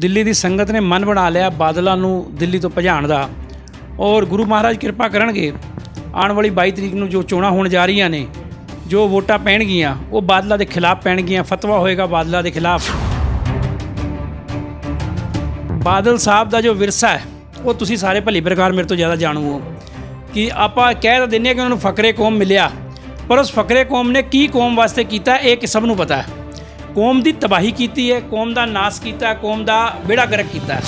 ਦਿੱਲੀ ਦੀ ਸੰਗਤ ਨੇ ਮਨ ਬਣਾ ਲਿਆ ਬਾਦਲਾਂ ਨੂੰ ਦਿੱਲੀ ਤੋਂ ਭਜਾਣ ਦਾ ਔਰ ਗੁਰੂ ਮਹਾਰਾਜ ਕਿਰਪਾ ਕਰਨਗੇ ਆਉਣ ਵਾਲੀ 22 ਤਰੀਕ ਨੂੰ ਜੋ ਚੋਣਾਂ ਹੋਣ ਜਾ ਰਹੀਆਂ ਨੇ ਜੋ ਵੋਟਾਂ ਪੈਣਗੀਆਂ ਉਹ ਬਾਦਲਾਂ ਦੇ ਖਿਲਾਫ ਪੈਣਗੀਆਂ ਫਤਵਾ ਹੋਏਗਾ ਬਾਦਲਾਂ ਦੇ ਖਿਲਾਫ ਬਾਦਲ ਸਾਹਿਬ ਦਾ ਜੋ ਵਿਰਸਾ ਹੈ ਉਹ ਤੁਸੀਂ ਸਾਰੇ ਭਲੀ ਪ੍ਰਕਾਰ ਮੇਰੇ ਤੋਂ ਜ਼ਿਆਦਾ ਜਾਣੂ ਹੋ ਕਿ ਆਪਾਂ ਕਹਿ ਤਾਂ ਦਿੰਨੇ ਕਿ ਉਹਨਾਂ ਨੂੰ ਫਕਰੇ ਕੌਮ ਮਿਲਿਆ ਪਰ ਉਸ ਫਕਰੇ ਕੌਮ ਨੇ ਕੀ ਕੌਮ ਵਾਸਤੇ ਕੀਤਾ ਇਹ ਕਿ ਸਭ ਨੂੰ ਪਤਾ ਹੈ ਕੌਮ ਦੀ ਤਬਾਹੀ ਕੀਤੀ ਹੈ ਕੌਮ ਦਾ ਨਾਸ ਕੀਤਾ ਕੌਮ ਦਾ ਬੇੜਾ ਗਰਕ ਕੀਤਾ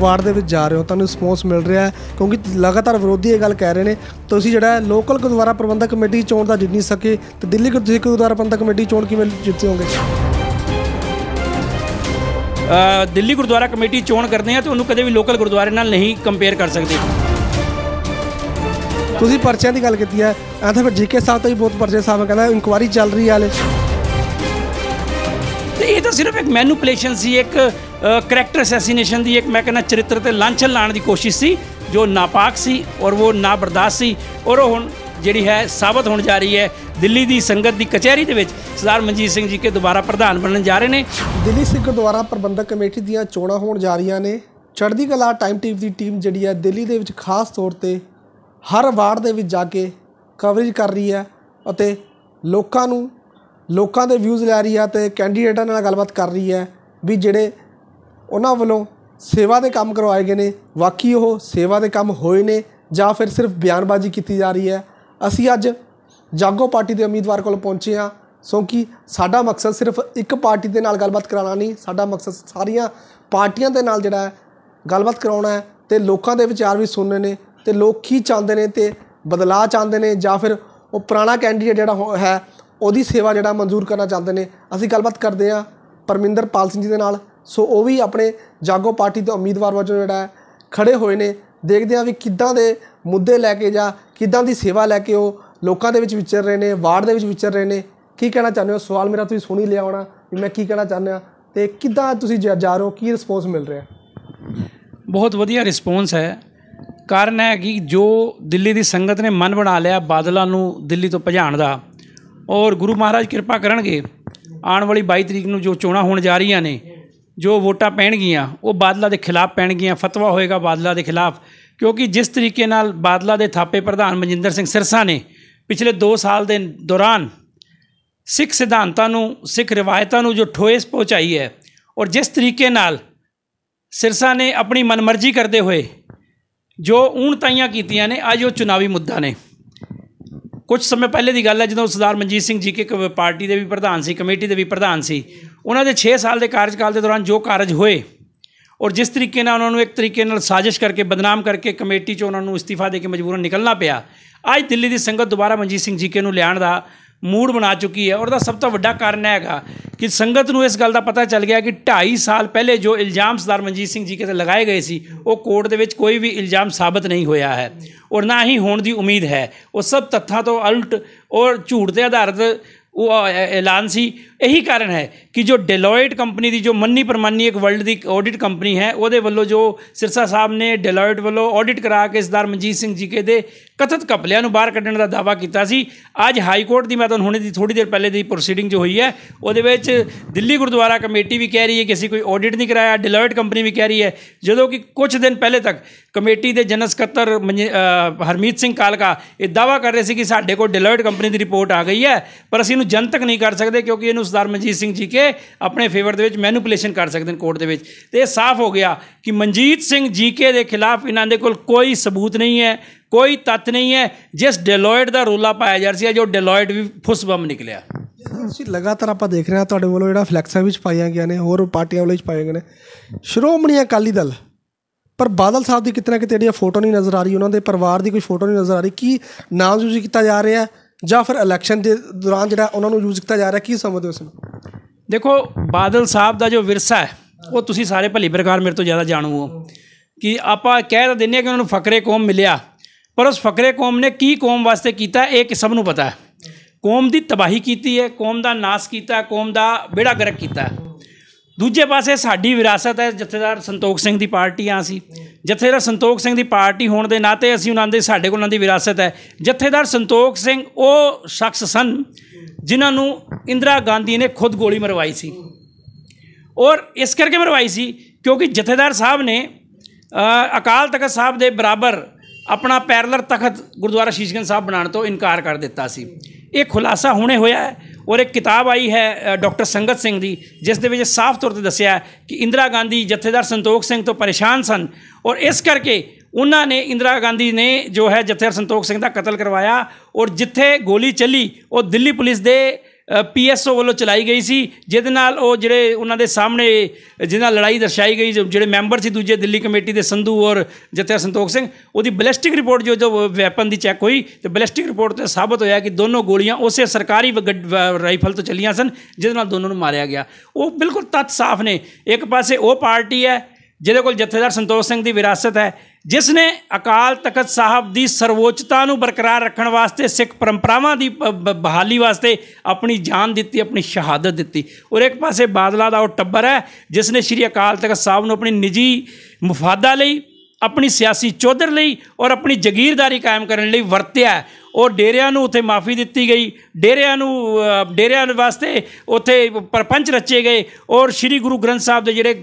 ਵਾਰ ਦੇ ਵਿੱਚ ਜਾ ਰਹੇ ਹੋ ਤੁਹਾਨੂੰ ਰਿਸਪੌਂਸ ਮਿਲ ਰਿਹਾ ਹੈ ਕਿਉਂਕਿ ਲਗਾਤਾਰ ਵਿਰੋਧੀ ਇਹ ਗੱਲ ਕਹਿ ਰਹੇ ਨੇ ਤੁਸੀਂ ਜਿਹੜਾ ਲੋਕਲ ਗੁਰਦੁਆਰਾ ਪ੍ਰਬੰਧਕ ਕਮੇਟੀ ਚੋਣ ਦਾ ਜਿੱਤ ਨਹੀਂ ਸਕੇ ਤੇ ਦਿੱਲੀ ਗੁਰਦੁਆਰਾ ਪ੍ਰਬੰਧਕ ਕਮੇਟੀ ਚੋਣ ਕਿਵੇਂ ਜਿੱਤੇ ਹੋਗੇ ਦਿੱਲੀ ਗੁਰਦੁਆਰਾ ਕਮੇਟੀ ਚੋਣ ਕਰਦੇ ਆ ਤੇ ਉਹਨੂੰ ਕਦੇ ਵੀ ਲੋਕਲ ਗੁਰਦੁਆਰੇ ਨਾਲ ਨਹੀਂ ਕੰਪੇਅਰ ਕਰ ਸਕਦੇ ਤੁਸੀਂ ਪਰਚਿਆਂ ਦੀ ਗੱਲ ਕੀਤੀ ਹੈ ਐਂ ਤਾਂ ਫਿਰ ਜੀਕੇ ਸਾਹਿਬ ਤੋਂ ਹੀ ਬਹੁਤ ਪਰਚੇ ਸਾਹਿਬ ਕਹਿੰਦਾ ਇਨਕੁਆਰੀ ਚੱਲ ਰਹੀ ਹੈ ਹਲੇ ਇਹ ਤਾਂ ਸਿਰਫ ਇੱਕ ਮੈਨੂਪਲੇਸ਼ਨ ਸੀ ਇੱਕ ਕੈਰੈਕਟਰ ਅਸੈਸੀਨੇਸ਼ਨ ਦੀ ਇੱਕ ਮੈਂ ਕਹਿੰਦਾ ਚਰਿੱਤਰ ਤੇ ਲਾਂਛਨ ਲਾਣ ਦੀ ਕੋਸ਼ਿਸ਼ ਸੀ ਜੋ ਨਾਪਾਕ ਸੀ ਔਰ ਉਹ ਨਾ ਬਰਦਾਸ਼ਤ ਸੀ ਔਰ ਉਹ ਹੁਣ ਜਿਹੜੀ ਹੈ ਸਾਬਤ ਹੋਣ ਜਾ ਰਹੀ ਹੈ ਦਿੱਲੀ ਦੀ ਸੰਗਤ ਦੀ ਕਚਹਿਰੀ ਦੇ ਵਿੱਚ ਸਰਦਾਰ ਮਨਜੀਤ ਸਿੰਘ ਜੀ ਕੇ ਦੁਬਾਰਾ ਪ੍ਰਧਾਨ ਬਣਨ ਜਾ ਰਹੇ ਨੇ ਦਿੱਲੀ ਸਿੱਖ ਦੁਆਰਾ ਪ੍ਰਬੰਧਕ ਕਮੇਟੀ ਦੀਆਂ ਚੋਣਾਂ ਹੋਣ ਜਾ ਰਹੀਆਂ ਨੇ ਚੜ੍ਹਦੀ ਕਲਾ ਟਾਈਮ ਟੀਵੀ ਦੀ ਟੀਮ ਜਿਹੜੀ ਹੈ ਦਿੱਲੀ ਦੇ ਵਿੱਚ ਖਾਸ ਤੌਰ ਤੇ ਹਰ ਵਾਰਡ ਦੇ ਵਿੱਚ ਜਾ ਕੇ ਕਵਰੇਜ ਕਰ ਰਹੀ ਹੈ ਅਤੇ ਲੋਕਾਂ ਨੂੰ ਲੋਕਾਂ ਦੇ ਵਿਊਜ਼ ਲੈ ਰਹੀ ਹੈ ਤੇ ਕੈਂਡੀਡੇਟਾਂ ਨਾਲ ਗੱਲਬਾਤ ਕਰ ਰਹੀ ਹੈ ਵੀ ਜਿਹੜੇ ਉਹਨਾਂ ਵੱਲੋਂ ਸੇਵਾ ਦੇ ਕੰਮ ਕਰਵਾਏ ਗਏ ਨੇ ਵਾਕੀ ਉਹ ਸੇਵਾ ਦੇ ਕੰਮ ਹੋਏ ਨੇ ਜਾਂ ਫਿਰ ਸਿਰਫ ਬਿਆਨਬਾਜ਼ੀ ਕੀਤੀ ਜਾ ਰਹੀ ਹੈ ਅਸੀਂ ਅੱਜ ਜਾਗੋ ਪਾਰਟੀ ਦੇ ਉਮੀਦਵਾਰ ਕੋਲ ਪਹੁੰਚੇ ਹਾਂ ਸੋ ਕਿ ਸਾਡਾ ਮਕਸਦ ਸਿਰਫ ਇੱਕ ਪਾਰਟੀ ਦੇ ਨਾਲ ਗੱਲਬਾਤ ਕਰਾਉਣਾ ਨਹੀਂ ਸਾਡਾ ਮਕਸਦ ਸਾਰੀਆਂ ਪਾਰਟੀਆਂ ਦੇ ਨਾਲ ਜਿਹੜਾ ਹੈ ਗੱਲਬਾਤ ਕਰਾਉਣਾ ਹੈ ਤੇ ਲੋਕਾਂ ਦੇ ਵਿਚਾਰ ਵੀ ਸੁਣਨੇ ਨੇ ਤੇ ਲੋਕ ਕੀ ਚਾਹੁੰਦੇ ਨੇ ਤੇ ਬਦਲਾਅ ਚਾਹੁੰਦੇ ਨੇ ਜਾਂ ਫਿਰ ਉਹ ਪੁਰਾਣਾ ਕੈਂਡੀਡੇਟ ਜਿਹੜਾ ਹੈ ਉਹਦੀ ਸੇਵਾ ਜਿਹੜਾ ਮਨਜ਼ੂਰ ਕਰਨਾ ਚਾਹੁੰਦੇ ਨੇ ਅਸੀਂ ਗੱਲਬਾਤ ਕਰਦੇ ਆ ਪਰਮਿੰਦਰ ਪਾਲ ਸਿੰਘ ਜੀ ਦੇ ਨਾਲ ਸੋ ਉਹ ਵੀ ਆਪਣੇ ਜਾਗੋ ਪਾਰਟੀ ਦੇ ਉਮੀਦਵਾਰ ਵਜੋਂ ਜਿਹੜਾ ਖੜੇ ਹੋਏ ਨੇ ਦੇਖਦੇ ਆ ਵੀ ਕਿੱਦਾਂ ਦੇ ਮੁੱਦੇ ਲੈ ਕੇ ਜਾਂ ਕਿੱਦਾਂ ਦੀ ਸੇਵਾ ਲੈ ਕੇ ਉਹ ਲੋਕਾਂ ਦੇ ਵਿੱਚ ਵਿਚਰ ਰਹੇ ਨੇ ਵਾਰਡ ਦੇ ਵਿੱਚ ਵਿਚਰ ਰਹੇ ਨੇ ਕੀ ਕਹਿਣਾ ਚਾਹੁੰਦੇ ਹੋ ਸਵਾਲ ਮੇਰਾ ਤੁਸੀਂ ਸੁਣੀ ਲਿਆ ਹੋਣਾ ਵੀ ਮੈਂ ਕੀ ਕਹਿਣਾ ਚਾਹੁੰਦਾ ਤੇ ਕਿੱਦਾਂ ਤੁਸੀਂ ਜਾ ਰਹੇ ਹੋ ਕੀ ਰਿਸਪੌਂਸ ਮਿਲ ਰਿਹਾ ਬਹੁਤ ਵਧੀਆ ਰਿਸਪੌਂਸ ਹੈ ਕਾਰਨ ਹੈ ਕਿ ਜੋ ਦਿੱਲੀ ਦੀ ਸੰਗਤ ਨੇ ਮਨ ਬਣਾ ਲਿਆ ਬਾਦਲਾਂ ਨੂੰ ਦਿੱਲੀ ਤੋਂ ਭਜਾਣ ਦਾ ਔਰ ਗੁਰੂ ਮਹਾਰਾਜ ਕਿਰਪਾ ਕਰਨਗੇ ਆਉਣ ਵਾਲੀ 22 ਤਰੀਕ ਨੂੰ ਜੋ ਚੋਣਾਂ ਹੋਣ ਜਾ ਰਹੀਆਂ ਨੇ ਜੋ ਵੋਟਾਂ ਪੈਣਗੀਆਂ ਉਹ ਬਾਦਲਾ ਦੇ ਖਿਲਾਫ ਪੈਣਗੀਆਂ ਫਤਵਾ ਹੋਏਗਾ ਬਾਦਲਾ ਦੇ ਖਿਲਾਫ ਕਿਉਂਕਿ ਜਿਸ ਤਰੀਕੇ ਨਾਲ ਬਾਦਲਾ ਦੇ ਥਾਪੇ ਪ੍ਰਧਾਨ ਮਨਜਿੰਦਰ ਸਿੰਘ ਸਿਰਸਾ ਨੇ ਪਿਛਲੇ 2 ਸਾਲ ਦੇ ਦੌਰਾਨ ਸਿੱਖ ਸਿਧਾਂਤਾਂ ਨੂੰ ਸਿੱਖ ਰਿਵਾਇਤਾਂ ਨੂੰ ਜੋ ਠੋਏਸ ਪਹੁੰਚਾਈ ਹੈ ਔਰ ਜਿਸ ਤਰੀਕੇ ਨਾਲ ਸਿਰਸਾ ਨੇ ਆਪਣੀ ਮਨਮਰਜ਼ੀ ਕਰਦੇ ਹੋਏ ਜੋ ਤਾਈਆਂ ਕੀਤੀਆਂ ਨੇ ਅੱਜ ਉਹ ਚੁਣਾਵੀ ਮੁੱਦਾ ਨੇ ਕੁਝ ਸਮੇਂ ਪਹਿਲੇ ਦੀ ਗੱਲ ਹੈ ਜਦੋਂ ਸਰਦਾਰ ਮਨਜੀਤ ਸਿੰਘ ਜੀ ਕੇ ਪਾਰਟੀ ਦੇ ਵੀ ਪ੍ਰਧਾਨ ਸੀ ਕਮੇਟੀ ਦੇ ਵੀ ਪ੍ਰਧਾਨ ਸੀ ਉਹਨਾਂ ਦੇ 6 ਸਾਲ ਦੇ ਕਾਰਜਕਾਲ ਦੇ ਦੌਰਾਨ ਜੋ ਕਾਰਜ ਹੋਏ ਔਰ ਜਿਸ ਤਰੀਕੇ ਨਾਲ ਉਹਨਾਂ ਨੂੰ ਇੱਕ ਤਰੀਕੇ ਨਾਲ ਸਾਜ਼ਿਸ਼ ਕਰਕੇ ਬਦਨਾਮ ਕਰਕੇ ਕਮੇਟੀ 'ਚ ਉਹਨਾਂ ਨੂੰ ਅਸਤੀਫਾ ਦੇ ਕੇ ਮਜਬੂਰਨ ਨਿਕਲਣਾ ਪਿਆ ਅੱਜ ਦਿੱਲੀ ਦੀ ਸੰਗਤ ਦੁਬਾਰਾ ਮਨਜੀਤ ਸਿੰਘ ਜੀ ਕੇ ਨੂੰ ਲਿਆਉਣ ਦਾ ਮੂਡ ਬਣਾ ਚੁੱਕੀ ਹੈ ਔਰ ਦਾ ਸਭ ਤੋਂ ਵੱਡਾ ਕਾਰਨ ਹੈਗਾ ਕਿ ਸੰਗਤ ਨੂੰ ਇਸ ਗੱਲ ਦਾ ਪਤਾ ਚੱਲ ਗਿਆ ਕਿ 2.5 ਸਾਲ ਪਹਿਲੇ ਜੋ ਇਲਜ਼ਾਮ ਸਰਦਾਰ ਮਨਜੀਤ ਸਿੰਘ ਜੀ ਕੇ ਤੇ ਲਗਾਏ ਗਏ ਸੀ ਉਹ ਕੋਰਟ ਦੇ ਵਿੱਚ ਕੋਈ ਵੀ ਇਲਜ਼ਾਮ ਸਾਬਤ ਨਹੀਂ ਹੋਇਆ ਹੈ ਔਰ ਨਾ ਹੀ ਹੋਣ ਦੀ ਉਮੀਦ ਹੈ ਉਹ ਸਭ ਤੱਥਾਂ ਤੋਂ ਅਲਟ ਔਰ ਝੂਠ ਦੇ ਆਧਾਰਿਤ ਉਹ ਐਲਾਨ ਸੀ ਇਹੀ ਕਾਰਨ ਹੈ ਕਿ ਜੋ ਡੈਲੋਇਟ ਕੰਪਨੀ ਦੀ ਜੋ ਮੰਨੀ ਪਰਮਾਨੀ ਇੱਕ ਵਰਲਡ ਦੀ ਆਡਿਟ ਕੰਪਨੀ ਹੈ ਉਹਦੇ ਵੱਲੋਂ ਜੋ ਸਿਰਸਾ ਸਾਹਿਬ ਨੇ ਡੈਲੋਇਟ ਵੱਲੋਂ ਆਡਿਟ ਕਰਾ ਕੇ ਸਰਦਾਰ ਮਨਜੀਤ ਸਿੰਘ ਜੀ ਕੇ ਦੇ ਕਥਿਤ ਕਪਲਿਆਂ ਨੂੰ ਬਾਹਰ ਕੱਢਣ ਦਾ ਦਾਵਾ ਕੀਤਾ ਸੀ ਅੱਜ ਹਾਈ ਕੋਰਟ ਦੀ ਮੈਂ ਤੁਹਾਨੂੰ ਹੁਣੇ ਦੀ ਥੋੜੀ ਦੇਰ ਪਹਿਲੇ ਦੀ ਪ੍ਰੋਸੀਡਿੰਗ ਜੋ ਹੋਈ ਹੈ ਉਹਦੇ ਵਿੱਚ ਦਿੱਲੀ ਗੁਰਦੁਆਰਾ ਕਮੇਟੀ ਵੀ ਕਹਿ ਰਹੀ ਹੈ ਕਿ ਅਸੀਂ ਕੋਈ ਆਡਿਟ ਨਹੀਂ ਕਰਾਇਆ ਡੈਲੋਇਟ ਕੰਪਨੀ ਵੀ ਕਹਿ ਰਹੀ ਹੈ ਜਦੋਂ ਕਿ ਕੁਝ ਦਿਨ ਪਹਿਲੇ ਤੱਕ ਕਮੇਟੀ ਦੇ ਜਨਰਲ ਸਕੱਤਰ ਹਰਮੀਤ ਸਿੰਘ ਕਾਲਕਾ ਇਹ ਦਾਵਾ ਕਰ ਰਹੇ ਸੀ ਕਿ ਸਾਡੇ ਕੋਲ ਡੈਲੋਇਟ ਕੰਪਨੀ ਦੀ ਰਿਪੋਰਟ ਆ ਗਈ ਹੈ ਪਰ ਅਸੀਂ ਇਹਨੂੰ ਜਨਤਕ ਨਹੀਂ ਕਰ ਸਕਦੇ ਕਿਉਂਕਿ ਇਹਨੂੰ ਸਰਦਾਰ ਮਨਜੀਤ ਸਿੰਘ ਜੀ ਕੇ ਆਪਣੇ ਫੇਵਰ ਦੇ ਵਿੱਚ ਮੈਨੂਪੂਲੇਸ਼ਨ ਕਰ ਸਕਦੇ ਨੇ ਕੋਰਟ ਦੇ ਵਿੱਚ ਤੇ ਇਹ ਸਾਫ਼ ਹੋ ਗਿਆ ਕਿ ਮਨਜੀਤ ਸਿੰਘ ਜੀ ਕੇ ਦੇ ਖਿਲਾਫ ਇਹਨਾਂ ਦੇ ਕੋਲ ਕੋਈ ਸਬੂਤ ਨਹੀਂ ਹੈ ਕੋਈ ਤੱਤ ਨਹੀਂ ਹੈ ਜਿਸ ਡੈਲੋਇਟ ਦਾ ਰੋਲਾ ਪਾਇਆ ਜਾ ਰਿਹਾ ਜੋ ਡੈਲੋਇਟ ਵੀ ਫੁੱਸਬਮ ਨਿਕਲਿਆ ਤੁਸੀਂ ਲਗਾਤਾਰ ਆਪਾਂ ਦੇਖ ਰਹੇ ਹਾਂ ਤੁਹਾਡੇ ਵੱਲੋਂ ਜਿਹੜਾ ਫਲੈਕਸਾਂ ਵਿੱਚ ਪਾਈਆਂ ਗਿਆ ਨੇ ਹੋਰ ਪਾਰਟੀਆਂ ਵਾਲੇ ਵਿੱਚ ਪਾਏ ਗਏ ਨੇ ਸ਼੍ਰੋਮਣੀ ਅਕਾਲੀ ਦਲ ਪਰ ਬਾਦਲ ਸਾਹਿਬ ਦੀ ਕਿਤਨਾ ਕਿਤੇ ਜਿਹੜੀਆਂ ਫੋਟੋ ਨਹੀਂ ਨਜ਼ਰ ਆ ਰਹੀ ਉਹਨਾਂ ਦੇ ਪਰਿਵਾਰ ਦੀ ਕੋਈ ਫੋਟੋ ਨਹੀਂ ਨਜ਼ਰ ਆ ਰਹੀ ਕੀ ਨਾਮ ਜੁਜੀ ਕੀਤਾ ਜਾ ਰਿਹਾ ਹੈ ਜਾਂ ਫਿਰ ਇਲੈਕਸ਼ਨ ਦੇ ਦੌਰਾਨ ਜਿਹੜਾ ਉਹਨਾਂ ਨੂੰ ਯੂਜ਼ ਕੀਤਾ ਜਾ ਰਿਹਾ ਕੀ ਸਮਝਦੇ ਹੋ ਇਸ ਨੂੰ ਦੇਖੋ ਬਾਦਲ ਸਾਹਿਬ ਦਾ ਜੋ ਵਿਰਸਾ ਹੈ ਉਹ ਤੁਸੀਂ ਸਾਰੇ ਭਲੀ ਪ੍ਰਕਾਰ ਮੇਰੇ ਤੋਂ ਜ਼ਿਆਦਾ ਜਾਣੂ ਹੋ ਕਿ ਆਪਾਂ ਕਹਿ ਤਾਂ ਦਿੰਨੇ ਕਿ ਉਹਨਾਂ ਨੂੰ ਫਕਰੇ ਕੌਮ ਮਿਲਿਆ ਪਰ ਉਸ ਫਕਰੇ ਕੌਮ ਨੇ ਕੀ ਕੌਮ ਵਾਸਤੇ ਕੀਤਾ ਇਹ ਕਿਸਮ ਨੂੰ ਪਤਾ ਹੈ ਕੌਮ ਦੀ ਤਬਾਹੀ ਕੀਤੀ ਹੈ ਕੌਮ ਦਾ ਨਾਸ ਕੀਤਾ ਕੌਮ ਦਾ ਬੇੜਾ ਗਰਕ ਕੀਤਾ ਦੂਜੇ ਪਾਸੇ ਸਾਡੀ ਵਿਰਾਸਤ ਹੈ ਜਥੇਦਾਰ ਸੰਤੋਖ ਸਿੰਘ ਦੀ ਪਾਰਟੀ ਆ ਸੀ ਜਥੇਦਾਰ ਸੰਤੋਖ ਸਿੰਘ ਦੀ ਪਾਰਟੀ ਹੋਣ ਦੇ ਨਾਤੇ ਅਸੀਂ ਉਹਨਾਂ ਦੇ ਸਾਡੇ ਕੋਲ ਉਹਨਾਂ ਦੀ ਵਿਰਾਸਤ ਹੈ ਜਥੇਦਾਰ ਸੰਤੋਖ ਸਿੰਘ ਉਹ ਸ਼ਖਸ ਸਨ ਜਿਨ੍ਹਾਂ ਨੂੰ ਇੰਦਰਾ ਗਾਂਧੀ ਨੇ ਖੁਦ ਗੋਲੀ ਮਰਵਾਈ ਸੀ ਔਰ ਇਸ ਕਰਕੇ ਮਰਵਾਈ ਸੀ ਕਿਉਂਕਿ ਜਥੇਦਾਰ ਸਾਹਿਬ ਨੇ ਅਕਾਲ ਤਖਤ ਸਾਹਿਬ ਦੇ ਬਰਾਬਰ ਆਪਣਾ ਪੈਰਲਰ ਤਖਤ ਗੁਰਦੁਆਰਾ ਸ਼ੀਸ਼ਗੰਜ ਸਾਹਿਬ ਬਣਾਉਣ ਤੋਂ ਇਨਕਾਰ ਕਰ ਦਿੱਤਾ ਸੀ ਇਹ ਖੁਲਾਸਾ ਹੁਣੇ ਹੋਇਆ ਹੈ ਔਰ ਇੱਕ ਕਿਤਾਬ ਆਈ ਹੈ ਡਾਕਟਰ ਸੰਗਤ ਸਿੰਘ ਦੀ ਜਿਸ ਦੇ ਵਿੱਚ ਸਾਫ਼ ਤੌਰ ਤੇ ਦੱਸਿਆ ਕਿ ਇੰਦਰਾ ਗਾਂਧੀ ਜਥੇਦਾਰ ਸੰਤੋਖ ਸਿੰਘ ਤੋਂ ਪਰੇਸ਼ਾਨ ਸਨ ਔਰ ਇਸ ਕਰਕੇ ਉਹਨਾਂ ਨੇ ਇੰਦਰਾ ਗਾਂਧੀ ਨੇ ਜੋ ਹੈ ਜਥੇਦਾਰ ਸੰਤੋਖ ਸਿੰਘ ਦਾ ਕਤਲ ਕਰਵਾਇਆ ਔਰ ਜਿੱਥੇ ਗੋਲੀ ਚੱਲੀ ਉਹ ਦਿੱਲੀ ਪੁਲਿਸ ਦੇ ਪੀਐਸਓ ਵੱਲੋਂ ਚਲਾਈ ਗਈ ਸੀ ਜਿਹਦੇ ਨਾਲ ਉਹ ਜਿਹੜੇ ਉਹਨਾਂ ਦੇ ਸਾਹਮਣੇ ਜਿਹਨਾਂ ਲੜਾਈ ਦਰਸਾਈ ਗਈ ਜਿਹੜੇ ਮੈਂਬਰ ਸੀ ਦੂਜੇ ਦਿੱਲੀ ਕਮੇਟੀ ਦੇ ਸੰਧੂ ਔਰ ਜਥੇ ਸੰਤੋਖ ਸਿੰਘ ਉਹਦੀ ਬੈਲਿਸਟਿਕ ਰਿਪੋਰਟ ਜੋ ਜੋ ਵੈਪਨ ਦੀ ਚੈੱਕ ਹੋਈ ਤੇ ਬੈਲਿਸਟਿਕ ਰਿਪੋਰਟ ਤੇ ਸਾਬਤ ਹੋਇਆ ਕਿ ਦੋਨੋਂ ਗੋਲੀਆਂ ਉਸੇ ਸਰਕਾਰੀ ਰਾਈਫਲ ਤੋਂ ਚੱਲੀਆਂ ਸਨ ਜਿਹਦੇ ਨਾਲ ਦੋਨੋਂ ਨੂੰ ਮਾਰਿਆ ਗਿਆ ਉਹ ਬਿਲਕੁਲ ਤੱਤ ਸਾਫ਼ ਨੇ ਇੱਕ ਪਾਸੇ ਉਹ ਪਾਰਟੀ ਹੈ ਜਿਹਦੇ ਕੋਲ ਜਥੇਦਾਰ ਸੰਤੋਖ ਸਿੰਘ ਦੀ ਵਿਰਾਸਤ ਹੈ ਜਿਸ ਨੇ ਅਕਾਲ ਤਖਤ ਸਾਹਿਬ ਦੀ ਸਰਵੋਚਤਾ ਨੂੰ ਬਰਕਰਾਰ ਰੱਖਣ ਵਾਸਤੇ ਸਿੱਖ ਪਰੰਪਰਾਵਾਂ ਦੀ ਬਹਾਲੀ ਵਾਸਤੇ ਆਪਣੀ ਜਾਨ ਦਿੱਤੀ ਆਪਣੀ ਸ਼ਹਾਦਤ ਦਿੱਤੀ ਔਰ ਇੱਕ ਪਾਸੇ ਬਾਦਲਾ ਦਾ ਉਹ ਟੱਬਰ ਹੈ ਜਿਸ ਨੇ ਸ੍ਰੀ ਅਕਾਲ ਤਖਤ ਸਾਹਿਬ ਨੂੰ ਆਪਣੀ ਨਿੱਜੀ ਮਫਾਦਾ ਲਈ ਆਪਣੀ ਸਿਆਸੀ ਚੌਧਰ ਲਈ ਔਰ ਆਪਣੀ ਜ਼ਗੀਰਦਾਰੀ ਕਾਇਮ ਕਰਨ ਲਈ ਵਰਤਿਆ ਉਹ ਡੇਰਿਆਂ ਨੂੰ ਉੱਥੇ ਮਾਫੀ ਦਿੱਤੀ ਗਈ ਡੇਰਿਆਂ ਨੂੰ ਡੇਰਿਆਂ ਵਾਸਤੇ ਉੱਥੇ ਪਰਪੰਚ ਰਚੇ ਗਏ ਔਰ ਸ੍ਰੀ ਗੁਰੂ ਗ੍ਰੰਥ ਸਾਹਿਬ ਦੇ ਜਿਹੜੇ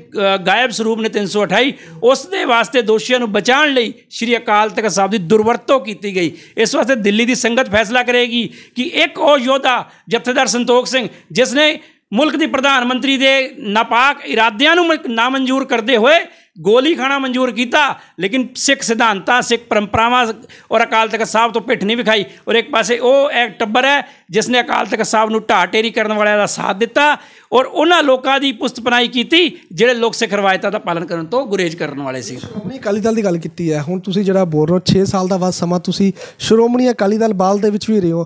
ਗਾਇਬ ਸਰੂਪ ਨੇ 328 ਉਸ ਦੇ ਵਾਸਤੇ ਦੋਸ਼ੀਆਂ ਨੂੰ ਬਚਾਉਣ ਲਈ ਸ੍ਰੀ ਅਕਾਲ ਤਖਤ ਸਾਹਿਬ ਦੀ ਦੁਰਵਰਤੋਂ ਕੀਤੀ ਗਈ ਇਸ ਵਾਸਤੇ ਦਿੱਲੀ ਦੀ ਸੰਗਤ ਫੈਸਲਾ ਕਰੇਗੀ ਕਿ ਇੱਕ ਉਹ ਯੋਧਾ ਜਥੇਦਾਰ ਸੰਤੋਖ ਸਿੰਘ ਜਿਸ ਨੇ ਮੁਲਕ ਦੀ ਪ੍ਰਧਾਨ ਮੰਤਰੀ ਦੇ ਨਾਪਾਕ ਇਰਾਦਿਆਂ ਨੂੰ ਨਾਮਨਜ਼ੂਰ ਕਰਦੇ ਹੋਏ ਗੋਲੀ ਖਾਣਾ ਮਨਜ਼ੂਰ ਕੀਤਾ ਲੇਕਿਨ ਸਿੱਖ ਸਿਧਾਂਤਾਂ ਸਿੱਖ ਪਰੰਪਰਾਵਾਂ ਔਰ ਅਕਾਲ ਤਖਤ ਸਾਹਿਬ ਤੋਂ ਪਿੱਠ ਨਹੀਂ ਵਿਖਾਈ ਔਰ ਇੱਕ ਪਾਸੇ ਉਹ ਇੱਕ ਟੱਬਰ ਹੈ ਜਿਸ ਨੇ ਅਕਾਲ ਤਖਤ ਸਾਹਿਬ ਨੂੰ ਢਾਟੇਰੀ ਕਰਨ ਵਾਲਿਆਂ ਦਾ ਸਾਥ ਦਿੱਤਾ ਔਰ ਉਹਨਾਂ ਲੋਕਾਂ ਦੀ ਪੁਸਤਪਨਾਈ ਕੀਤੀ ਜਿਹੜੇ ਲੋਕ ਸਿੱਖ ਰਵਾਇਤਾਂ ਦਾ ਪਾਲਨ ਕਰਨ ਤੋਂ ਗੁਰੇਜ਼ ਕਰਨ ਵਾਲੇ ਸੀ ਸ਼੍ਰੋਮਣੀ ਅਕਾਲੀ ਦਲ ਦੀ ਗੱਲ ਕੀਤੀ ਹੈ ਹੁਣ ਤੁਸੀਂ ਜਿਹੜਾ ਬੋਲ ਰਹੇ ਹੋ 6 ਸਾਲ ਦਾ ਬਾਅਦ ਸਮਾਂ ਤੁਸੀਂ ਸ਼੍ਰੋਮਣੀ ਅਕਾਲੀ ਦਲ ਬਾਲ ਦੇ ਵਿੱਚ ਵੀ ਰਹੇ ਹੋ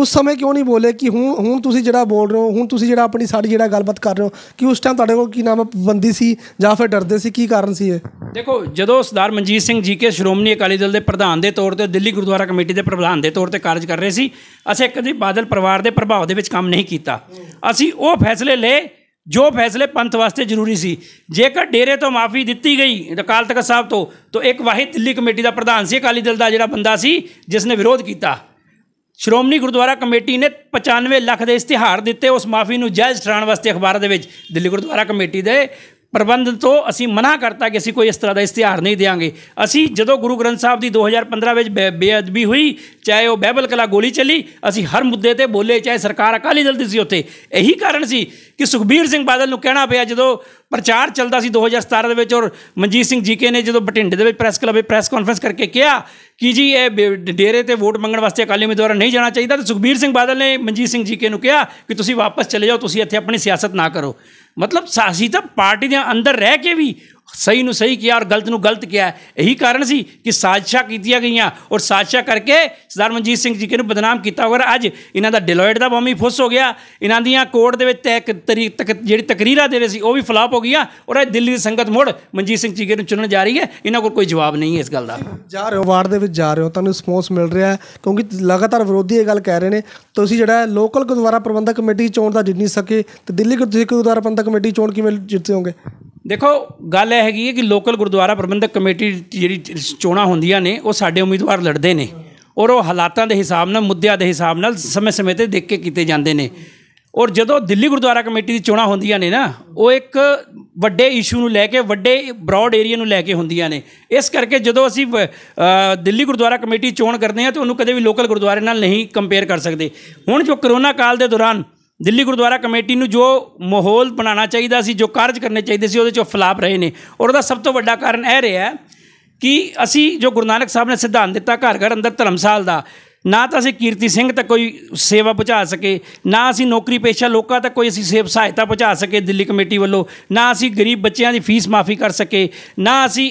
ਉਸ ਸਮੇਂ ਕਿਉਂ ਨਹੀਂ ਬੋਲੇ ਕਿ ਹੁਣ ਹੁਣ ਤੁਸੀਂ ਜਿਹੜਾ ਬੋਲ ਰਹੇ ਹੋ ਹੁਣ ਤੁਸੀਂ ਜਿਹੜਾ ਆਪਣੀ ਸਾਡੀ ਜਿਹੜਾ ਗੱਲਬਾਤ ਕਰ ਰਹੇ ਹੋ ਕਿ ਉਸ ਟਾਈਮ ਤੁਹਾਡੇ ਕੋਲ ਕੀ ਨਾਮ ਬੰਦੀ ਸੀ ਜਾਂ ਫਿਰ ਡਰਦੇ ਸੀ ਕੀ ਕਾਰਨ ਸੀ ਇਹ ਦੇਖੋ ਜਦੋਂ ਸਰਦਾਰ ਮਨਜੀਤ ਸਿੰਘ ਜੀ ਕੇ ਸ਼੍ਰੋਮਣੀ ਅਕਾਲੀ ਦਲ ਦੇ ਪ੍ਰਧਾਨ ਦੇ ਤੌਰ ਤੇ ਦਿੱਲੀ ਗੁਰਦੁਆਰਾ ਕਮੇਟੀ ਦੇ ਪ੍ਰਧਾਨ ਦੇ ਤੌਰ ਤੇ ਕਾਰਜ ਕਰ ਰਹੇ ਸੀ ਅਸੀਂ ਕਦੀ ਬਾਦਲ ਪਰਿਵਾਰ ਦੇ ਪ੍ਰਭਾਵ ਦੇ ਵਿੱਚ ਕੰਮ ਨਹੀਂ ਕੀਤਾ ਅਸੀਂ ਉਹ ਫੈਸਲੇ ਲਏ ਜੋ ਫੈਸਲੇ ਪੰਥ ਵਾਸਤੇ ਜ਼ਰੂਰੀ ਸੀ ਜੇਕਰ ਡੇਰੇ ਤੋਂ ਮਾਫੀ ਦਿੱਤੀ ਗਈ ਅਕਾਲ ਤਖਤ ਸਾਹਿਬ ਤੋਂ ਤਾਂ ਇੱਕ ਵਾਹਿਦ ਦਿੱਲੀ ਕਮੇਟੀ ਦਾ ਪ੍ਰਧਾਨ ਸੀ ਅਕਾਲੀ ਦਲ ਦਾ ਜਿਹੜਾ ਬੰਦਾ ਸੀ ਜਿਸ ਨੇ ਵਿਰੋਧ ਕੀਤਾ ਸ਼੍ਰੋਮਣੀ ਗੁਰਦੁਆਰਾ ਕਮੇਟੀ ਨੇ 95 ਲੱਖ ਦੇ ਇਸ਼ਤਿਹਾਰ ਦਿੱਤੇ ਉਸ ਮਾਫੀ ਨੂੰ ਜਾਇਜ਼ ਠਹਿਰਾਉਣ ਵਾਸਤੇ ਅਖਬਾਰਾਂ ਦੇ ਵਿੱਚ ਦਿੱਲੀ ਗੁਰਦੁਆਰਾ ਕਮੇਟੀ ਦੇ ਪ੍ਰਬੰਧ ਤੋਂ ਅਸੀਂ ਮਨਾ ਕਰਤਾ ਕਿ ਅਸੀਂ ਕੋਈ ਇਸ ਤਰ੍ਹਾਂ ਦਾ ਇਸ਼ਤਿਹਾਰ ਨਹੀਂ ਦੇਾਂਗੇ ਅਸੀਂ ਜਦੋਂ ਗੁਰੂ ਗ੍ਰੰਥ ਸਾਹਿਬ ਦੀ 2015 ਵਿੱਚ ਬੇਅਦਬੀ ਹੋਈ ਚਾਹੇ ਉਹ ਬਾਈਬਲ ਕਲਾ ਗੋਲੀ ਚੱਲੀ ਅਸੀਂ ਹਰ ਮੁੱਦੇ ਤੇ ਬੋਲੇ ਚਾਹੇ ਸਰਕਾਰ ਅਕਾਲੀ ਦਲ ਦੀ ਸੀ ਉੱਥੇ ਇਹੀ ਕਾਰਨ ਸੀ ਕਿ ਸੁਖਬੀਰ ਸਿੰਘ ਬਾਦਲ ਨੂੰ ਕਹਿਣਾ ਪਿਆ ਜਦੋਂ ਪ੍ਰਚਾਰ ਚੱਲਦਾ ਸੀ 2017 ਦੇ ਵਿੱਚ ਔਰ ਮਨਜੀਤ ਸਿੰਘ ਜੀਕੇ ਨੇ ਜਦੋਂ ਬਟਿੰਡੇ ਦੇ ਵਿੱਚ ਪ੍ਰੈਸ ਕਲੱਬ ਵਿੱਚ ਪ੍ਰੈਸ ਕਾਨਫਰੰਸ ਕਰਕੇ ਕਿਹਾ ਕਿ ਜੀ ਇਹ ਡੇਰੇ ਤੇ ਵੋਟ ਮੰਗਣ ਵਾਸਤੇ ਅਕਾਲੀ ਉਮੀਦਵਾਰ ਨਹੀਂ ਜਾਣਾ ਚਾਹੀਦਾ ਤੇ ਸੁਖਬੀਰ ਸਿੰਘ ਬਾਦਲ ਨੇ ਮਨਜੀਤ ਸਿੰਘ ਜੀਕੇ ਨੂੰ ਕਿਹਾ ਕਿ ਤੁਸੀਂ ਵਾਪਸ ਚਲੇ ਜਾਓ ਤੁਸੀਂ ਇੱਥੇ ਆਪਣੀ ਸਿਆਸਤ ਨਾ ਕਰੋ ਮਤਲਬ ਸਾਸੀ ਤਾਂ ਪਾਰਟੀ ਦੇ ਅੰਦਰ ਰਹਿ ਕੇ ਵੀ ਸਹੀ ਨੂੰ ਸਹੀ ਕਿਹਾ ਔਰ ਗਲਤ ਨੂੰ ਗਲਤ ਕਿਹਾ ਇਹੀ ਕਾਰਨ ਸੀ ਕਿ ਸਾਜ਼ਿਸ਼ਾਂ ਕੀਤੀਆਂ ਗਈਆਂ ਔਰ ਸਾਜ਼ਿਸ਼ਾਂ ਕਰਕੇ ਸਰਦਾਰ ਮਨਜੀਤ ਸਿੰਘ ਜੀ ਨੂੰ ਬਦਨਾਮ ਕੀਤਾ ਹੋਰ ਅੱਜ ਇਹਨਾਂ ਦਾ ਡਿਲੋਇਟ ਦਾ ਬੰਮੀ ਫੁੱਸ ਹੋ ਗਿਆ ਇਹਨਾਂ ਦੀਆਂ ਕੋਰਟ ਦੇ ਵਿੱਚ ਤੈਕ ਤਰੀਕ ਜਿਹੜੀ ਤਕਰੀਰਾਂ ਦੇ ਰਹੇ ਸੀ ਉਹ ਵੀ ਫਲਾਪ ਹੋ ਗਈਆਂ ਔਰ ਅੱਜ ਦਿੱਲੀ ਦੀ ਸੰਗਤ ਮੋੜ ਮਨਜੀਤ ਸਿੰਘ ਜੀ ਨੂੰ ਚੁਣਨ ਜਾ ਰਹੀ ਹੈ ਇਹਨਾਂ ਕੋਲ ਕੋਈ ਜਵਾਬ ਨਹੀਂ ਹੈ ਇਸ ਗੱਲ ਦਾ ਜਾ ਰਹੇ ਹੋ ਵਾਰਡ ਦੇ ਵਿੱਚ ਜਾ ਰਹੇ ਹੋ ਤੁਹਾਨੂੰ ਰਿਸਪੌਂਸ ਮਿਲ ਰਿਹਾ ਕਿਉਂਕਿ ਲਗਾਤਾਰ ਵਿਰੋਧੀ ਇਹ ਗੱਲ ਕਹਿ ਰਹੇ ਨੇ ਤੁਸੀਂ ਜਿਹੜਾ ਲੋਕਲ ਗੁਰਦੁਆਰਾ ਪ੍ਰਬੰਧਕ ਕਮੇਟੀ ਚੋਣ ਦਾ ਜਿੱਤ ਨਹੀਂ ਸਕੇ ਤੇ ਦਿੱਲੀ ਗੁਰਦੁਆਰਾ ਪ੍ਰਬੰਧਕ ਕਮੇਟੀ ਚੋਣ ਕਿਵੇਂ ਜਿੱਤੇ ਹੋਗੇ ਦੇਖੋ ਗੱਲ ਇਹ ਹੈਗੀ ਹੈ ਕਿ ਲੋਕਲ ਗੁਰਦੁਆਰਾ ਪ੍ਰਬੰਧਕ ਕਮੇਟੀ ਜਿਹੜੀ ਚੋਣਾਂ ਹੁੰਦੀਆਂ ਨੇ ਉਹ ਸਾਡੇ ਉਮੀਦਵਾਰ ਲੜਦੇ ਨੇ ਔਰ ਉਹ ਹਾਲਾਤਾਂ ਦੇ ਹਿਸਾਬ ਨਾਲ ਮੁੱਦਿਆਂ ਦੇ ਹਿਸਾਬ ਨਾਲ ਸਮੇਂ-ਸਮੇਂ ਤੇ ਦੇਖ ਕੇ ਕੀਤੇ ਜਾਂਦੇ ਨੇ ਔਰ ਜਦੋਂ ਦਿੱਲੀ ਗੁਰਦੁਆਰਾ ਕਮੇਟੀ ਦੀ ਚੋਣਾਂ ਹੁੰਦੀਆਂ ਨੇ ਨਾ ਉਹ ਇੱਕ ਵੱਡੇ ਇਸ਼ੂ ਨੂੰ ਲੈ ਕੇ ਵੱਡੇ ਬ੍ਰੌਡ ਏਰੀਆ ਨੂੰ ਲੈ ਕੇ ਹੁੰਦੀਆਂ ਨੇ ਇਸ ਕਰਕੇ ਜਦੋਂ ਅਸੀਂ ਦਿੱਲੀ ਗੁਰਦੁਆਰਾ ਕਮੇਟੀ ਚੋਣ ਕਰਦੇ ਹਾਂ ਤਾਂ ਉਹਨੂੰ ਕਦੇ ਵੀ ਲੋਕਲ ਗੁਰਦੁਆਰੇ ਨਾਲ ਨਹੀਂ ਕੰਪੇਅਰ ਕਰ ਸਕਦੇ ਹੁਣ ਜੋ ਕਰੋਨਾ ਕਾਲ ਦੇ ਦੌਰਾਨ ਦਿੱਲੀ ਗੁਰਦੁਆਰਾ ਕਮੇਟੀ ਨੂੰ ਜੋ ਮਾਹੌਲ ਬਣਾਉਣਾ ਚਾਹੀਦਾ ਸੀ ਜੋ ਕਾਰਜ ਕਰਨੇ ਚਾਹੀਦੇ ਸੀ ਉਹਦੇ ਚੋਂ ਫਲਾਪ ਰਹੇ ਨੇ ਔਰ ਉਹਦਾ ਸਭ ਤੋਂ ਵੱਡਾ ਕਾਰਨ ਇਹ ਰਿਹਾ ਕਿ ਅਸੀਂ ਜੋ ਗੁਰੂ ਨਾਨਕ ਸਾਹਿਬ ਨੇ ਸਿਧਾਂਤ ਦਿੱਤਾ ਘਰ ਘਰ ਅੰਦਰ ਧਰਮਸਾਲ ਦਾ ਨਾ ਤਾਂ ਅਸੀਂ ਕੀਰਤੀ ਸਿੰਘ ਤੱਕ ਕੋਈ ਸੇਵਾ ਪਹੁੰਚਾ ਸਕੇ ਨਾ ਅਸੀਂ ਨੌਕਰੀ ਪੇਸ਼ਾ ਲੋਕਾਂ ਤੱਕ ਕੋਈ ਅਸੀਂ ਸੇਵ ਸਹਾਇਤਾ ਪਹੁੰਚਾ ਸਕੇ ਦਿੱਲੀ ਕਮੇਟੀ ਵੱਲੋਂ ਨਾ ਅਸੀਂ ਗਰੀਬ ਬੱਚਿਆਂ ਦੀ ਫੀਸ ਮਾਫੀ ਕਰ ਸਕੇ ਨਾ ਅਸੀਂ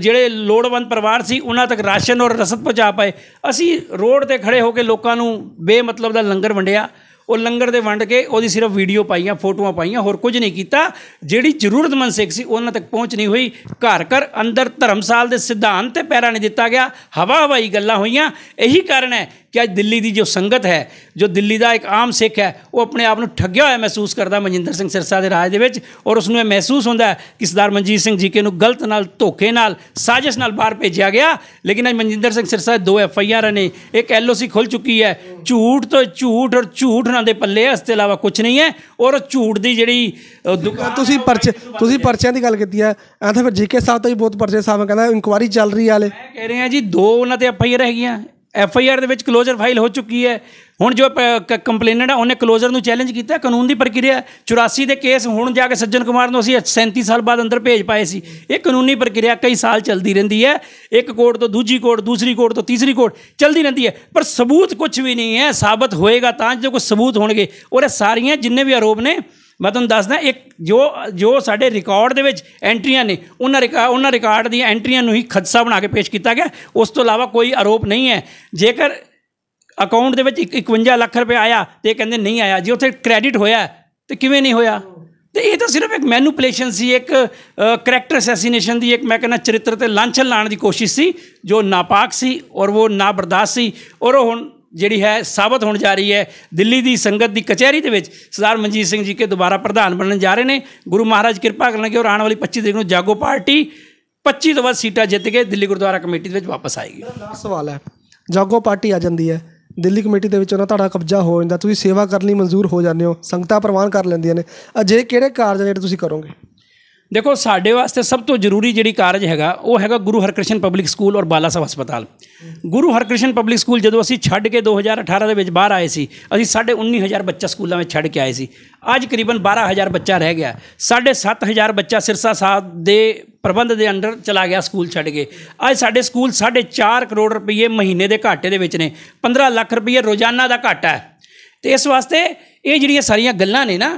ਜਿਹੜੇ ਲੋੜਵੰਦ ਪਰਿਵਾਰ ਸੀ ਉਹਨਾਂ ਤੱਕ ਰਾਸ਼ਨ ਔਰ ਰਸਦ ਪਹੁੰਚਾ ਪਾਏ ਅਸੀਂ ਰੋਡ ਤੇ ਖੜੇ ਹੋ ਕੇ ਲੋਕਾਂ ਨੂੰ ਬੇਮਤਲਬ ਦਾ ਲੰਗਰ ਵੰਡਿਆ ਉਹ ਲੰਗਰ ਦੇ ਵੰਡ ਕੇ ਉਹਦੀ ਸਿਰਫ ਵੀਡੀਓ ਪਾਈਆਂ ਫੋਟੋਆਂ ਪਾਈਆਂ ਹੋਰ ਕੁਝ ਨਹੀਂ ਕੀਤਾ ਜਿਹੜੀ ਜ਼ਰੂਰਤਮੰਦ ਸਿੱਖ ਸੀ ਉਹਨਾਂ ਤੱਕ ਪਹੁੰਚ ਨਹੀਂ ਹੋਈ ਘਰ ਘਰ ਅੰਦਰ ਧਰਮਸਾਲ ਦੇ ਸਿਧਾਂਤ ਤੇ ਪੈਰਾਂ ਨਹੀਂ ਦਿੱਤਾ ਗਿਆ ਹਵਾ ਹਵਾਈ ਗੱਲਾਂ ਹੋਈਆਂ ਇਹੀ ਕਾਰਨ ਹੈ ਕਿ ਅੱਜ ਦਿੱਲੀ ਦੀ ਜੋ ਸੰਗਤ ਹੈ ਜੋ ਦਿੱਲੀ ਦਾ ਇੱਕ ਆਮ ਸਿੱਖ ਹੈ ਉਹ ਆਪਣੇ ਆਪ ਨੂੰ ਠੱਗਿਆ ਹੋਇਆ ਮਹਿਸੂਸ ਕਰਦਾ ਮਨਜਿੰਦਰ ਸਿੰਘ ਸਿਰਸਾ ਦੇ ਰਾਜ ਦੇ ਵਿੱਚ ਔਰ ਉਸ ਨੂੰ ਇਹ ਮਹਿਸੂਸ ਹੁੰਦਾ ਹੈ ਕਿ ਸਰਦਾਰ ਮਨਜੀਤ ਸਿੰਘ ਜੀ ਕੇ ਨੂੰ ਗਲਤ ਨਾਲ ਧੋਖੇ ਨਾਲ ਸਾਜ਼ਿਸ਼ ਨਾਲ ਬਾਹਰ ਭੇਜਿਆ ਗਿਆ ਲੇਕਿਨ ਅੱਜ ਮਨਜਿੰਦਰ ਸਿੰਘ ਸਿਰਸਾ ਦੋ ਐਫ ਆਈ ਆਰ ਨੇ ਇੱਕ ਐਲ ਓ ਸੀ ਖੁੱਲ ਚੁੱਕੀ ਹੈ ਝੂਠ ਤੋਂ ਝੂਠ ਔਰ ਝੂਠ ਨਾਲ ਦੇ ਪੱਲੇ ਇਸ ਤੇ ਇਲਾਵਾ ਕੁਝ ਨਹੀਂ ਹੈ ਔਰ ਝੂਠ ਦੀ ਜਿਹੜੀ ਤੁਸੀਂ ਪਰਚੇ ਤੁਸੀਂ ਪਰਚਿਆਂ ਦੀ ਗੱਲ ਕੀਤੀ ਹੈ ਐਂ ਤਾਂ ਫਿਰ ਜੀਕੇ ਸਾਹਿਬ ਤੋਂ ਹੀ ਬਹੁਤ ਪਰਚੇ ਸਾਹਿਬ ਕਹਿੰਦਾ ਇਨਕੁਆਰੀ ਚੱਲ ਰਹੀ ਹੈ ਹਲੇ ਕਹਿ ਰਹੇ ਆ ਜੀ ਦੋ ਉਹਨਾਂ ਤੇ ਐਫ ਆਈ ਆਰ ਹੈਗੀਆਂ ਐਫ ਆਈ ਆਰ ਦੇ ਵਿੱਚ ਕਲੋਜ਼ਰ ਫਾਈਲ ਹੋ ਚੁੱਕੀ ਹੈ ਹੁਣ ਜੋ ਕੰਪਲੇਨੈਂਟ ਹੈ ਉਹਨੇ ਕਲੋਜ਼ਰ ਨੂੰ ਚੈਲੰਜ ਕੀਤਾ ਕਾਨੂੰਨ ਦੀ ਪ੍ਰਕਿਰਿਆ 84 ਦੇ ਕੇਸ ਹੁਣ ਜਾ ਕੇ ਸੱਜਣ ਕੁਮਾਰ ਨੂੰ ਅਸੀਂ 37 ਸਾਲ ਬਾਅਦ ਅੰਦਰ ਭੇਜ ਪਾਏ ਸੀ ਇਹ ਕਾਨੂੰਨੀ ਪ੍ਰਕਿਰਿਆ ਕਈ ਸਾਲ ਚੱਲਦੀ ਰਹਿੰਦੀ ਹੈ ਇੱਕ ਕੋਰਟ ਤੋਂ ਦੂਜੀ ਕੋਰਟ ਦੂਸਰੀ ਕੋਰਟ ਤੋਂ ਤੀਸਰੀ ਕੋਰਟ ਚੱਲਦੀ ਰਹਿੰਦੀ ਹੈ ਪਰ ਸਬੂਤ ਕੁਝ ਵੀ ਨਹੀਂ ਹੈ ਸਾਬਤ ਹੋਏਗਾ ਤਾਂ ਜੇ ਕੋਈ ਸਬੂਤ ਹੋਣਗੇ ਔਰ ਸਾਰੀਆਂ ਜਿੰਨੇ ਵੀ ਆਰੋਪ ਨੇ ਮੈਂ ਤੁਹਾਨੂੰ ਦੱਸਦਾ ਇੱਕ ਜੋ ਜੋ ਸਾਡੇ ਰਿਕਾਰਡ ਦੇ ਵਿੱਚ ਐਂਟਰੀਆਂ ਨੇ ਉਹਨਾਂ ਉਹਨਾਂ ਰਿਕਾਰਡ ਦੀਆਂ ਐਂਟਰੀਆਂ ਨੂੰ ਹੀ ਖਦਸਾ ਬਣਾ ਕੇ ਪੇਸ਼ ਕੀਤਾ ਗਿਆ ਉਸ ਤੋਂ ਇਲਾਵਾ ਕੋਈ ਆਰੋਪ ਨਹੀਂ ਹੈ ਜੇਕਰ ਅਕਾਊਂਟ ਦੇ ਵਿੱਚ 51 ਲੱਖ ਰੁਪਏ ਆਇਆ ਤੇ ਕਹਿੰਦੇ ਨਹੀਂ ਆਇਆ ਜੇ ਉੱਥੇ ਕ੍ਰੈਡਿਟ ਹੋਇਆ ਤੇ ਕਿਵੇਂ ਨਹੀਂ ਹੋਇਆ ਤੇ ਇਹ ਤਾਂ ਸਿਰਫ ਇੱਕ ਮੈਨੂਪਲੇਸ਼ਨ ਸੀ ਇੱਕ ਕੈਰੈਕਟਰ ਅਸੈਸੀਨੇਸ਼ਨ ਦੀ ਇੱਕ ਮੈਂ ਕਹਿੰਦਾ ਚਰਿੱਤਰ ਤੇ ਲਾਂਛਨ ਲਾਣ ਦੀ ਕੋਸ਼ਿਸ਼ ਸੀ ਜੋ ਨਾਪਾਕ ਸੀ ਔਰ ਉਹ ਨਾ ਬਰਦਾਸ਼ਤ ਸੀ ਔਰ ਉਹ ਹੁਣ ਜਿਹੜੀ ਹੈ ਸਾਬਤ ਹੋਣ ਜਾ ਰਹੀ ਹੈ ਦਿੱਲੀ ਦੀ ਸੰਗਤ ਦੀ ਕਚਹਿਰੀ ਦੇ ਵਿੱਚ ਸਰਦਾਰ ਮਨਜੀਤ ਸਿੰਘ ਜੀ ਕੇ ਦੁਬਾਰਾ ਪ੍ਰਧਾਨ ਬਣਨ ਜਾ ਰਹੇ ਨੇ ਗੁਰੂ ਮਹਾਰਾਜ ਕਿਰਪਾ ਕਰਨਗੇ ਔਰ ਆਉਣ ਵਾਲੀ 25 ਤਰੀਕ ਨੂੰ ਜਾਗੋ ਪਾਰਟੀ 25 ਤੋਂ ਵੱਧ ਸੀਟਾਂ ਜਿੱਤ ਕੇ ਦਿੱਲੀ ਗੁਰਦੁਆਰਾ ਕਮੇਟੀ ਦੇ ਵਿੱਚ ਵਾਪਸ ਆਏਗੀ ਲਾਸਟ ਸਵਾਲ ਹੈ ਜਾਗੋ ਪਾਰਟੀ ਆ ਜਾਂਦੀ ਹੈ ਦਿੱਲੀ ਕਮੇਟੀ ਦੇ ਵਿੱਚ ਉਹਨਾਂ ਤੁਹਾਡਾ ਕਬਜ਼ਾ ਹੋ ਜਾਂਦਾ ਤੁਸੀਂ ਸੇਵਾ ਕਰਨ ਲਈ ਮਨਜ਼ੂਰ ਹੋ ਜਾਂਦੇ ਹੋ ਸੰਗਤਾਂ ਪ੍ਰਵਾਨ ਕਰ ਲੈਂਦੀਆਂ ਨੇ ਅਜੇ ਕਿਹੜੇ ਕਾਰਜ ਜਿਹੜੇ ਤੁਸੀਂ ਕਰੋਗੇ ਦੇਖੋ ਸਾਡੇ ਵਾਸਤੇ ਸਭ ਤੋਂ ਜ਼ਰੂਰੀ ਜਿਹੜੀ ਕਾਰਜ ਹੈਗਾ ਉਹ ਹੈਗਾ ਗੁਰੂ ਹਰਕ੍ਰਿਸ਼ਨ ਪਬਲਿਕ ਸਕੂਲ ਔਰ ਬਾਲਾ ਸਾਹਿਬ ਹਸਪਤਾਲ ਗੁਰੂ ਹਰਕ੍ਰਿਸ਼ਨ ਪਬਲਿਕ ਸਕੂਲ ਜਦੋਂ ਅਸੀਂ ਛੱਡ ਕੇ 2018 ਦੇ ਵਿੱਚ ਬਾਹਰ ਆਏ ਸੀ ਅਸੀਂ 19000 ਬੱਚਾ ਸਕੂਲਾਂ ਵਿੱਚ ਛੱਡ ਕੇ ਆਏ ਸੀ ਅੱਜ ਕਰੀਬਨ 12000 ਬੱਚਾ ਰਹਿ ਗਿਆ ਸਾਡੇ 7000 ਬੱਚਾ ਸਿਰਸਾ ਸਾਹਿਬ ਦੇ ਪ੍ਰਬੰਧ ਦੇ ਅੰਡਰ ਚਲਾ ਗਿਆ ਸਕੂਲ ਛੱਡ ਕੇ ਅੱਜ ਸਾਡੇ ਸਕੂਲ 4.5 ਕਰੋੜ ਰੁਪਏ ਮਹੀਨੇ ਦੇ ਘਾਟੇ ਦੇ ਵਿੱਚ ਨੇ 15 ਲੱਖ ਰੁਪਏ ਰੋਜ਼ਾਨਾ ਦਾ ਘਾਟਾ ਹੈ ਤੇ ਇਸ ਵਾਸਤੇ ਇਹ ਜਿਹੜੀਆਂ ਸਾਰੀਆਂ ਗੱਲਾਂ ਨੇ ਨਾ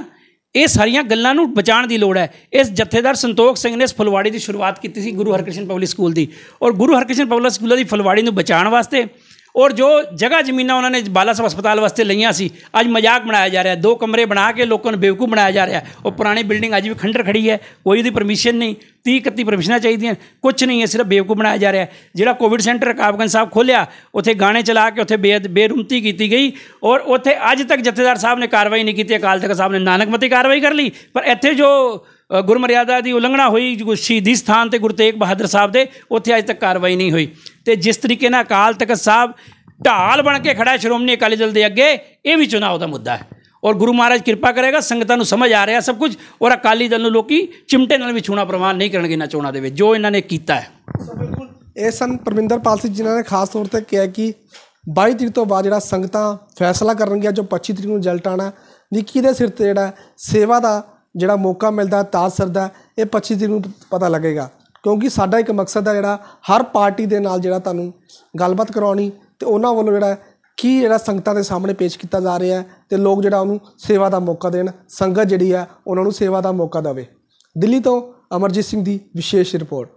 ਇਹ ਸਾਰੀਆਂ ਗੱਲਾਂ ਨੂੰ ਬਚਾਉਣ ਦੀ ਲੋੜ ਹੈ ਇਸ ਜਥੇਦਾਰ ਸੰਤੋਖ ਸਿੰਘ ਨੇ ਇਸ ਫਲਵਾੜੀ ਦੀ ਸ਼ੁਰੂਆਤ ਕੀਤੀ ਸੀ ਗੁਰੂ ਹਰਕ੍ਰਿਸ਼ਨ ਪਬਲਿਕ ਸਕੂਲ ਦੀ ਔਰ ਗੁਰੂ ਹਰਕ੍ਰਿਸ਼ਨ ਪਬਲਿਕ ਸਕੂਲ ਦੀ ਫਲਵਾੜੀ ਨੂੰ ਬਚਾਉਣ ਵਾਸਤੇ ਔਰ ਜੋ ਜਗ੍ਹਾ ਜ਼ਮੀਨਾਂ ਉਹਨਾਂ ਨੇ ਬਾਲਾ ਸਾਹਿਬ ਹਸਪਤਾਲ ਵਾਸਤੇ ਲਈਆਂ ਸੀ ਅੱਜ ਮਜ਼ਾਕ ਬਣਾਇਆ ਜਾ ਰਿਹਾ ਦੋ ਕਮਰੇ ਬਣਾ ਕੇ ਲੋਕਾਂ ਨੂੰ ਬੇਵਕੂਫ ਬਣਾਇਆ ਜਾ ਰਿਹਾ ਉਹ ਪੁਰਾਣੀ ਬਿਲਡਿੰਗ ਅੱਜ ਵੀ ਖੰਡਰ ਖੜੀ ਹੈ ਕੋਈ ਉਹਦੀ ਪਰਮਿਸ਼ਨ ਨਹੀਂ 30 31 ਪਰਮਿਸ਼ਨਾਂ ਚਾਹੀਦੀਆਂ ਕੁਝ ਨਹੀਂ ਹੈ ਸਿਰਫ ਬੇਵਕੂਫ ਬਣਾਇਆ ਜਾ ਰਿਹਾ ਜਿਹੜਾ ਕੋਵਿਡ ਸੈਂਟਰ ਕਾਬਗਨ ਸਾਹਿਬ ਖੋਲਿਆ ਉੱਥੇ ਗਾਣੇ ਚਲਾ ਕੇ ਉੱਥੇ ਬੇਰੁਮਤੀ ਕੀਤੀ ਗਈ ਔਰ ਉੱਥੇ ਅੱਜ ਤੱਕ ਜਥੇਦਾਰ ਸਾਹਿਬ ਨੇ ਕਾਰਵਾਈ ਨਹੀਂ ਕੀਤੀ ਅਕਾਲ ਤਖਤ ਸਾਹਿਬ ਨੇ ਨਾਨਕਮਤੀ ਕਾਰਵਾਈ ਕਰ ਲਈ ਪਰ ਇੱਥੇ ਜੋ ਗੁਰਮਰਿਆਦਾ ਦੀ ਉਲੰਘਣਾ ਹੋਈ ਸ਼ਹੀਦੀ ਸਥਾਨ ਤੇ ਗੁਰੂ ਤੇਗ ਬਹਾਦਰ ਸਾਹਿਬ ਦੇ ਉੱਥੇ ਅਜੇ ਤੱਕ ਕਾਰਵਾਈ ਨਹੀਂ ਹੋਈ ਤੇ ਜਿਸ ਤਰੀਕੇ ਨਾਲ ਅਕਾਲ ਤਖਤ ਸਾਹਿਬ ਢਾਲ ਬਣ ਕੇ ਖੜਾ ਸ਼੍ਰੋਮਣੀ ਅਕਾਲੀ ਦਲ ਦੇ ਅੱਗੇ ਇਹ ਵੀ ਚੁਣਾਵ ਦਾ ਮੁੱਦਾ ਹੈ ਔਰ ਗੁਰੂ ਮਹਾਰਾਜ ਕਿਰਪਾ ਕਰੇਗਾ ਸੰਗਤਾਂ ਨੂੰ ਸਮਝ ਆ ਰਿਹਾ ਸਭ ਕੁਝ ਔਰ ਅਕਾਲੀ ਦਲ ਨੂੰ ਲੋਕੀ ਚਿਮਟੇ ਨਾਲ ਵੀ ਛੂਣਾ ਪ੍ਰਵਾਨ ਨਹੀਂ ਕਰਨਗੇ ਨਾ ਚੋਣਾਂ ਦੇ ਵਿੱਚ ਜੋ ਇਹਨਾਂ ਨੇ ਕੀਤਾ ਹੈ ਇਹ ਸੰ ਪਰਮਿੰਦਰ ਪਾਲ ਸਿੰਘ ਜਿਨ੍ਹਾਂ ਨੇ ਖਾਸ ਤੌਰ ਤੇ ਕਿਹਾ ਕਿ 22 ਤਰੀਕ ਤੋਂ ਬਾਅਦ ਜਿਹੜਾ ਸੰਗਤਾਂ ਫੈਸਲਾ ਕਰਨਗੀਆਂ ਜੋ 25 ਤਰੀਕ ਨੂੰ ਰਿਜ਼ਲਟ ਆਣਾ ਨਿੱਕੀ ਦੇ ਸਿਰ ਤੇ ਜਿਹੜਾ ਸੇਵਾ ਦਾ ਜਿਹੜਾ ਮੌਕਾ ਮਿਲਦਾ ਤਾਜ ਸਰਦਾ ਇਹ 25 ਤਰੀਕ ਨੂੰ ਪਤਾ ਲੱਗੇਗਾ ਕਿਉਂਕਿ ਸਾਡਾ ਇੱਕ ਮਕਸਦ ਹੈ ਜਿਹੜਾ ਹਰ ਪਾਰਟੀ ਦੇ ਨਾਲ ਜਿਹੜਾ ਤੁਹਾਨੂੰ ਗੱਲਬਾਤ ਕਰਾਉਣੀ ਤੇ ਉਹਨਾਂ ਵੱਲੋਂ ਜਿਹੜਾ ਕੀ ਜਿਹੜਾ ਸੰਗਤਾਂ ਦੇ ਸਾਹਮਣੇ ਪੇਸ਼ ਕੀਤਾ ਜਾ ਰਿਹਾ ਤੇ ਲੋਕ ਜਿਹੜਾ ਉਹਨੂੰ ਸੇਵਾ ਦਾ ਮੌਕਾ ਦੇਣ ਸੰਗਤ ਜਿਹੜੀ ਆ ਉਹਨਾਂ ਨੂੰ ਸੇਵਾ ਦਾ ਮੌਕਾ ਦੇਵੇ ਦਿੱਲੀ ਤੋਂ ਅਮਰਜੀਤ ਸਿੰਘ ਦੀ ਵਿਸ਼ੇਸ਼ ਰਿਪੋਰਟ